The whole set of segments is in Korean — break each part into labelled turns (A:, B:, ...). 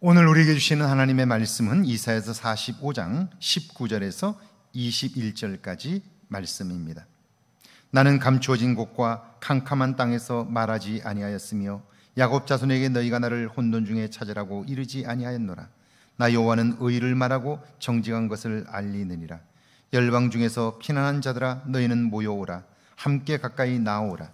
A: 오늘 우리에게 주시는 하나님의 말씀은 이사에서 45장 19절에서 21절까지 말씀입니다. 나는 감추어진 곳과 캄캄한 땅에서 말하지 아니하였으며 야곱 자손에게 너희가 나를 혼돈 중에 찾으라고 이르지 아니하였노라. 나 여호와는 의를 말하고 정직한 것을 알리느니라. 열방 중에서 피난한 자들아 너희는 모여오라 함께 가까이 나오라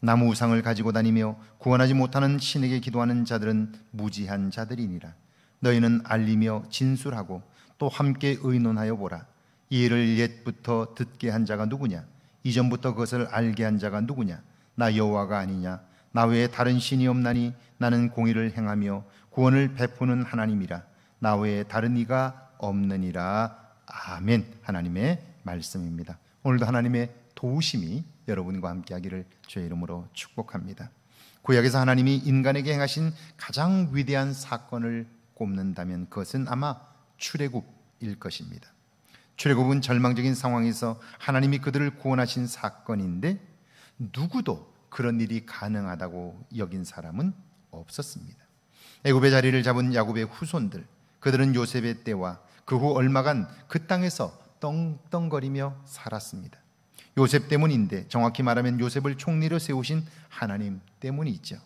A: 나무 우상을 가지고 다니며 구원하지 못하는 신에게 기도하는 자들은 무지한 자들이니라. 너희는 알리며 진술하고 또 함께 의논하여 보라. 이를 옛부터 듣게 한 자가 누구냐? 이전부터 그것을 알게 한 자가 누구냐? 나 여호와가 아니냐? 나 외에 다른 신이 없나니 나는 공의를 행하며 구원을 베푸는 하나님이라. 나 외에 다른 이가 없느니라. 아멘. 하나님의 말씀입니다. 오늘도 하나님의 도우심이 여러분과 함께 하기를 주의 이름으로 축복합니다. 구약에서 하나님이 인간에게 행하신 가장 위대한 사건을 꼽는다면 그것은 아마 출애굽일 것입니다. 출애굽은 절망적인 상황에서 하나님이 그들을 구원하신 사건인데 누구도 그런 일이 가능하다고 여긴 사람은 없었습니다. 애굽의 자리를 잡은 야곱의 후손들 그들은 요셉의 때와 그 후 얼마간 그 땅에서 떵떵거리며 살았습니다. 요셉 때문인데 정확히 말하면 요셉을 총리로 세우신 하나님 때문이죠.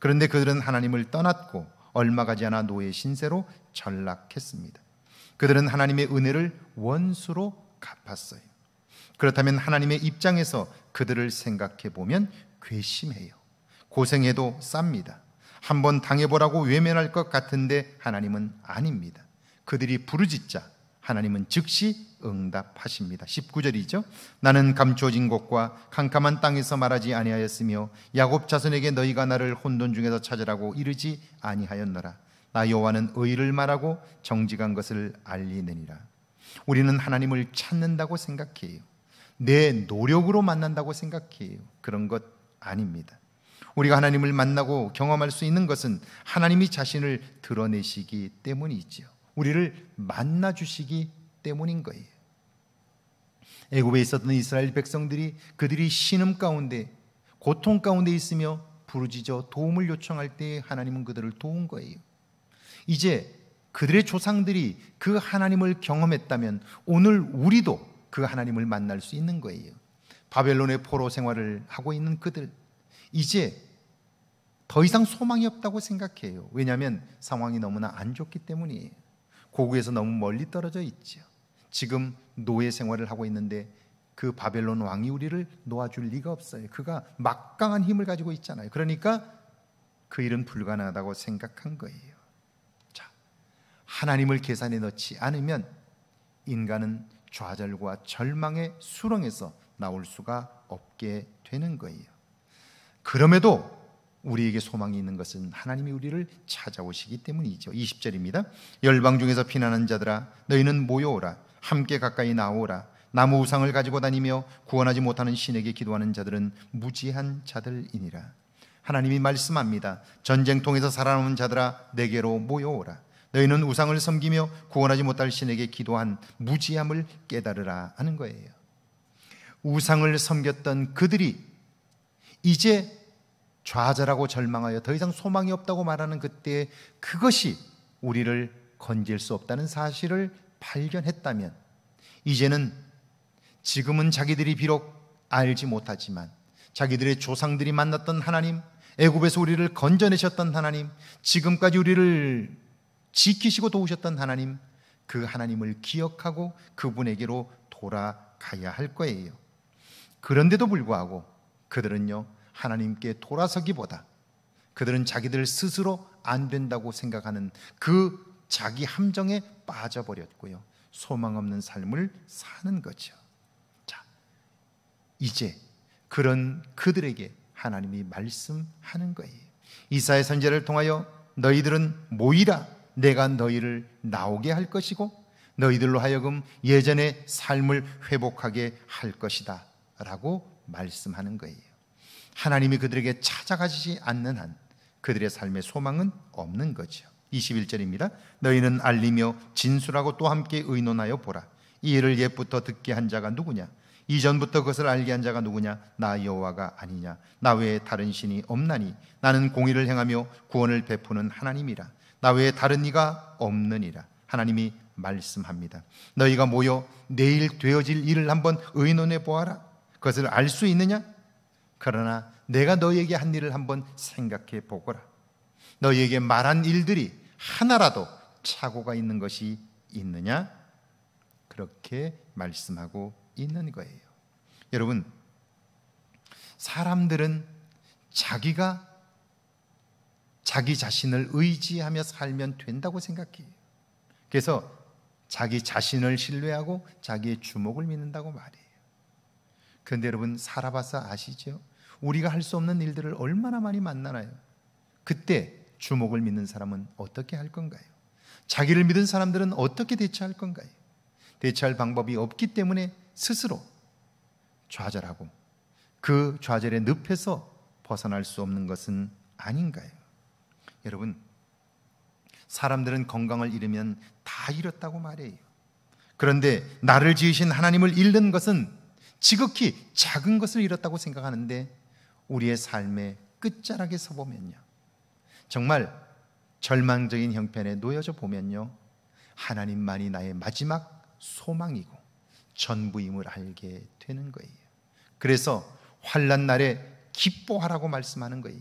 A: 그런데 그들은 하나님을 떠났고 얼마 가지 않아 노예 신세로 전락했습니다. 그들은 하나님의 은혜를 원수로 갚았어요. 그렇다면 하나님의 입장에서 그들을 생각해 보면 괘씸해요. 고생해도 쌉니다. 한번 당해보라고 외면할 것 같은데 하나님은 아닙니다. 그들이 부르짖자 하나님은 즉시 응답하십니다. 19절이죠. 나는 감추어진 곳과 캄캄한 땅에서 말하지 아니하였으며 야곱 자손에게 너희가 나를 혼돈 중에서 찾으라고 이르지 아니하였노라. 나 여호와는 의를 말하고 정직한 것을 알리느니라. 우리는 하나님을 찾는다고 생각해요. 내 노력으로 만난다고 생각해요. 그런 것 아닙니다. 우리가 하나님을 만나고 경험할 수 있는 것은 하나님이 자신을 드러내시기 때문이지요. 우리를 만나 주시기 때문인 거예요. 애굽에 있었던 이스라엘 백성들이 그들이 신음 가운데 고통 가운데 있으며 부르짖어 도움을 요청할 때 하나님은 그들을 도운 거예요. 이제 그들의 조상들이 그 하나님을 경험했다면 오늘 우리도 그 하나님을 만날 수 있는 거예요. 바벨론의 포로 생활을 하고 있는 그들 이제 더 이상 소망이 없다고 생각해요. 왜냐하면 상황이 너무나 안 좋기 때문이에요. 고국에서 너무 멀리 떨어져 있지요. 지금 노예 생활을 하고 있는데 그 바벨론 왕이 우리를 놓아줄 리가 없어요. 그가 막강한 힘을 가지고 있잖아요. 그러니까 그 일은 불가능하다고 생각한 거예요. 자, 하나님을 계산에 넣지 않으면 인간은 좌절과 절망의 수렁에서 나올 수가 없게 되는 거예요. 그럼에도 우리에게 소망이 있는 것은 하나님이 우리를 찾아오시기 때문이죠. 20절입니다. 열방 중에서 피나는 자들아 너희는 모여오라 함께 가까이 나오라 나무 우상을 가지고 다니며 구원하지 못하는 신에게 기도하는 자들은 무지한 자들이니라. 하나님이 말씀합니다. 전쟁통에서 살아남은 자들아 내게로 모여오라. 너희는 우상을 섬기며 구원하지 못할 신에게 기도한 무지함을 깨달으라 하는 거예요. 우상을 섬겼던 그들이 이제 좌절하고 절망하여 더 이상 소망이 없다고 말하는 그때 그것이 우리를 건질 수 없다는 사실을 발견했다면 이제는 지금은 자기들이 비록 알지 못하지만 자기들의 조상들이 만났던 하나님, 애굽에서 우리를 건져내셨던 하나님, 지금까지 우리를 지키시고 도우셨던 하나님, 그 하나님을 기억하고 그분에게로 돌아가야 할 거예요. 그런데도 불구하고 그들은요, 하나님께 돌아서기보다 그들은 자기들 스스로 안 된다고 생각하는 그 자기 함정에 빠져버렸고요. 소망 없는 삶을 사는 거죠. 자, 이제 그런 그들에게 하나님이 말씀하는 거예요. 이사의 선제를 통하여 너희들은 모이라 내가 너희를 나오게 할 것이고 너희들로 하여금 예전의 삶을 회복하게 할 것이다 라고 말씀하는 거예요. 하나님이 그들에게 찾아가시지 않는 한 그들의 삶의 소망은 없는 거죠 21절입니다. 너희는 알리며 진술하고 또 함께 의논하여 보라. 이 일을 옛부터 듣게 한 자가 누구냐? 이전부터 그것을 알게 한 자가 누구냐? 나 여호와가 아니냐? 나 외에 다른 신이 없나니 나는 공의를 행하며 구원을 베푸는 하나님이라. 나 외에 다른 이가 없느니라. 하나님이 말씀합니다. 너희가 모여 내일 되어질 일을 한번 의논해 보아라. 그것을 알 수 있느냐? 그러나 내가 너에게 한 일을 한번 생각해 보거라. 너에게 말한 일들이 하나라도 착오가 있는 것이 있느냐? 그렇게 말씀하고 있는 거예요. 여러분, 사람들은 자기가 자기 자신을 의지하며 살면 된다고 생각해요. 그래서 자기 자신을 신뢰하고 자기의 주목을 믿는다고 말해요. 그런데 여러분 살아봐서 아시죠? 우리가 할 수 없는 일들을 얼마나 많이 만나나요? 그때 주목을 믿는 사람은 어떻게 할 건가요? 자기를 믿은 사람들은 어떻게 대처할 건가요? 대처할 방법이 없기 때문에 스스로 좌절하고 그 좌절의 늪에서 벗어날 수 없는 것은 아닌가요? 여러분, 사람들은 건강을 잃으면 다 잃었다고 말해요. 그런데 나를 지으신 하나님을 잃는 것은 지극히 작은 것을 잃었다고 생각하는데 우리의 삶의 끝자락에 서 보면요. 정말 절망적인 형편에 놓여져 보면요. 하나님만이 나의 마지막 소망이고 전부임을 알게 되는 거예요. 그래서 환란 날에 기뻐하라고 말씀하는 거예요.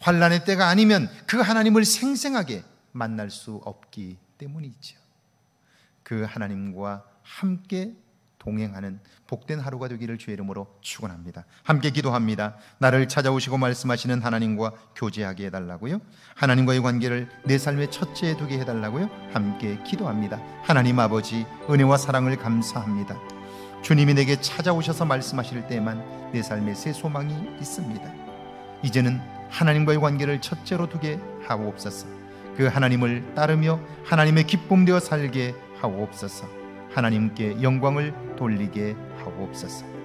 A: 환란의 때가 아니면 그 하나님을 생생하게 만날 수 없기 때문이죠. 그 하나님과 함께 동행하는 복된 하루가 되기를 주의 이름으로 축원합니다. 함께 기도합니다. 나를 찾아오시고 말씀하시는 하나님과 교제하게 해달라고요. 하나님과의 관계를 내 삶의 첫째 두게 해달라고요. 함께 기도합니다. 하나님 아버지 은혜와 사랑을 감사합니다. 주님이 내게 찾아오셔서 말씀하실 때만 내 삶에 새 소망이 있습니다. 이제는 하나님과의 관계를 첫째로 두게 하옵소서. 그 하나님을 따르며 하나님의 기쁨 되어 살게 하옵소서. 하나님께 영광을 돌리게 하옵소서.